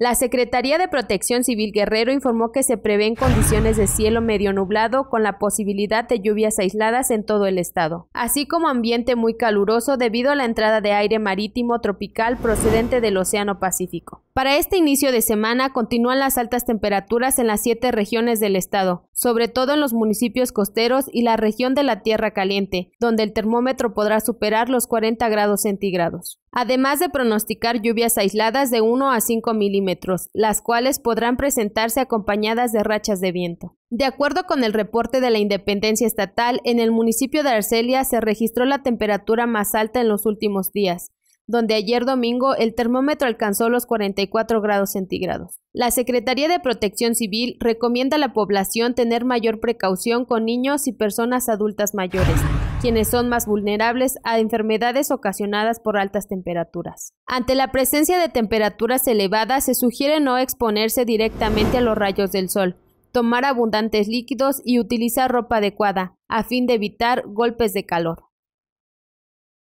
La Secretaría de Protección Civil Guerrero informó que se prevén condiciones de cielo medio nublado con la posibilidad de lluvias aisladas en todo el estado, así como ambiente muy caluroso debido a la entrada de aire marítimo tropical procedente del Océano Pacífico. Para este inicio de semana continúan las altas temperaturas en las siete regiones del estado, sobre todo en los municipios costeros y la región de la Tierra Caliente, donde el termómetro podrá superar los 40 grados centígrados. Además de pronosticar lluvias aisladas de 1 a 5 milímetros, las cuales podrán presentarse acompañadas de rachas de viento. De acuerdo con el reporte de la Independencia Estatal, en el municipio de Arcelia se registró la temperatura más alta en los últimos días, donde ayer domingo el termómetro alcanzó los 44 grados centígrados. La Secretaría de Protección Civil recomienda a la población tener mayor precaución con niños y personas adultas mayores, quienes son más vulnerables a enfermedades ocasionadas por altas temperaturas. Ante la presencia de temperaturas elevadas, se sugiere no exponerse directamente a los rayos del sol, tomar abundantes líquidos y utilizar ropa adecuada, a fin de evitar golpes de calor.